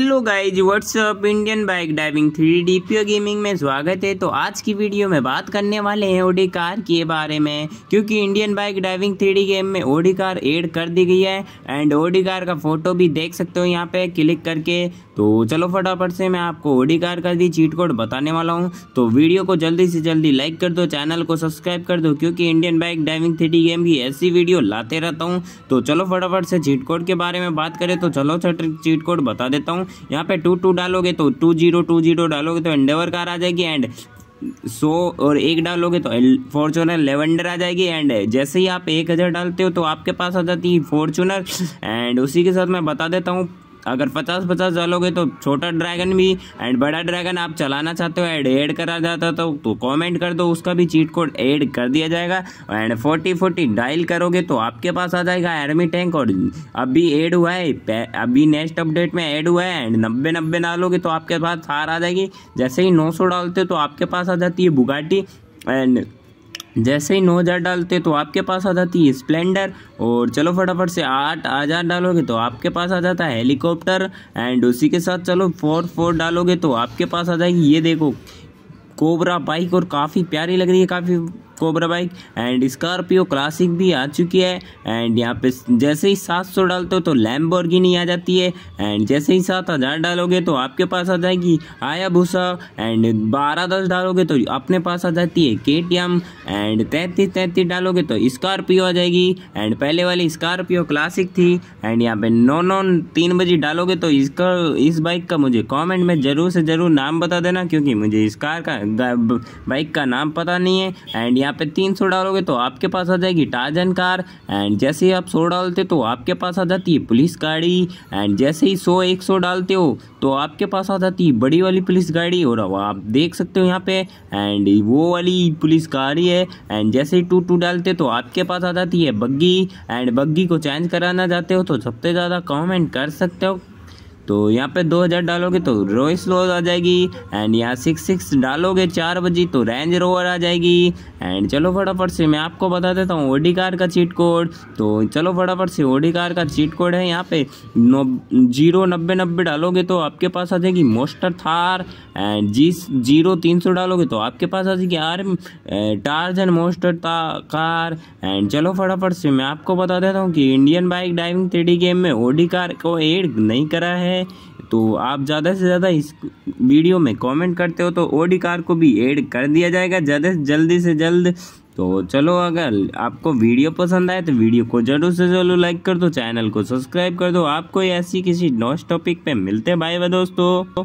hello guys what's up Indian bike driving three D gaming में स्वागत है तो आज की वीडियो में बात करने वाले हैं ओडी कार के बारे में क्योंकि Indian bike driving three game में ओडी कार एड कर दी गई है एंड ओडी कार का फोटो भी देख सकते हो यहाँ पे क्लिक करके तो चलो फटाफट से मैं आपको ओडी कार का दी चीट कोड बताने वाला हूँ तो वीडियो को जल्दी से जल्दी लाइक कर दो चैनल को सब्सक्राइब कर दो क्योंकि Indian bike driving three game की ऐसी वीडियो लाते रहता हूँ तो चलो फटाफट से चीट कोड के बारे में बात करें तो चलो चीट कोड बता देता हूँ हूँ यहाँ पे टू टू डालोगे तो टू जीरो टू जीरो डालोगे तो एंडेवर कार आ जाएगी एंड सो और एक डालोगे तो फॉर्चूनर लेवेंडर आ जाएगी एंड जैसे ही आप एक हज़ार डालते हो तो आपके पास आ जाती है फॉर्चूनर एंड उसी के साथ मैं बता देता हूँ अगर पचास पचास डालोगे तो छोटा ड्रैगन भी एंड बड़ा ड्रैगन आप चलाना चाहते हो एड ऐड करा जाता तो तो कमेंट कर दो उसका भी चीट कोड एड कर दिया जाएगा एंड फोर्टी फोर्टी डायल करोगे तो आपके पास आ जाएगा एर्मी टैंक और अभी एड हुआ है अभी नेक्स्ट अपडेट में एड हुआ है एंड नब्बे नब्बे डालोगे तो आपके पास हार आ जाएगी जैसे ही नौ सौ डालते हो तो आपके पास आ जाती है बुगाटी एंड जैसे ही नौ हज़ार डालते तो आपके पास आ जाती है स्प्लेंडर और चलो फटाफट से आठ हज़ार डालोगे तो आपके पास आ जाता है हेलीकॉप्टर एंड उसी के साथ चलो फोर फोर डालोगे तो आपके पास आ जाएगी ये देखो कोबरा बाइक और काफ़ी प्यारी लग रही है काफ़ी cobra bike and Scorpio classic भी आ चुकी है एंड यहाँ पे जैसे ही सात सौ डालते हो तो लैम्बोर्गिनी आ जाती है एंड जैसे ही सात हज़ार डालोगे तो आपके पास आ जाएगी आया भूसा एंड बारह दस डालोगे तो अपने पास आ जाती है के टी एम एंड तैंतीस तैंतीस डालोगे तो स्कॉर्पियो आ जाएगी एंड पहले वाली स्कॉर्पियो क्लासिक थी एंड यहाँ पे नौ नौ तीन बजे डालोगे तो इसका इस बाइक का मुझे कॉमेंट में ज़रूर से ज़रूर नाम बता देना क्योंकि मुझे इस कार का बाइक का नाम पता नहीं है एंड यहाँ पे तीन सौ डालोगे तो आपके पास आ जाएगी टाजन कार एंड जैसे ही आप सौ डालते तो आपके पास आ जाती है पुलिस गाड़ी एंड जैसे ही सौ एक सौ डालते हो तो आपके पास आ जाती है बड़ी वाली पुलिस गाड़ी और आप देख सकते हो यहाँ पे एंड वो वाली पुलिस गाड़ी है एंड जैसे ही टू टू डालते तो आपके पास आ जाती है बग्गी एंड बग्गी को चेंज कराना चाहते हो तो सबसे ज़्यादा कॉमेंट कर सकते हो तो यहाँ पे 2000 डालोगे तो रोइस रोज आ जाएगी एंड यहाँ सिक्स सिक्स डालोगे चार बजे तो रेंज रोवर आ जाएगी एंड चलो फटाफट से मैं आपको बता देता हूँ ओडी कार का चीट कोड तो चलो फटाफट से ओडी कार का चीट कोड है यहाँ पे नो जीरो नब्बे नब्बे डालोगे तो आपके पास आ जाएगी monster Thar and G zero तीन सौ डालोगे तो आपके पास आ जाएगी आर एंड मोस्टर था कार एंड चलो फटाफट से मैं आपको बता देता हूँ कि Indian bike driving three game में ओडी कार को एड नहीं करा है है तो आप ज़्यादा से ज़्यादा इस वीडियो में कमेंट करते हो तो ओडी कार को भी ऐड कर दिया जाएगा ज़्यादा से जल्दी से जल्द तो चलो अगर आपको वीडियो पसंद आए तो वीडियो को ज़रूर से ज़रूर लाइक कर दो चैनल को सब्सक्राइब कर दो आपको ऐसी किसी नॉस्ट टॉपिक पर मिलते हैं बाय बाय दोस्तों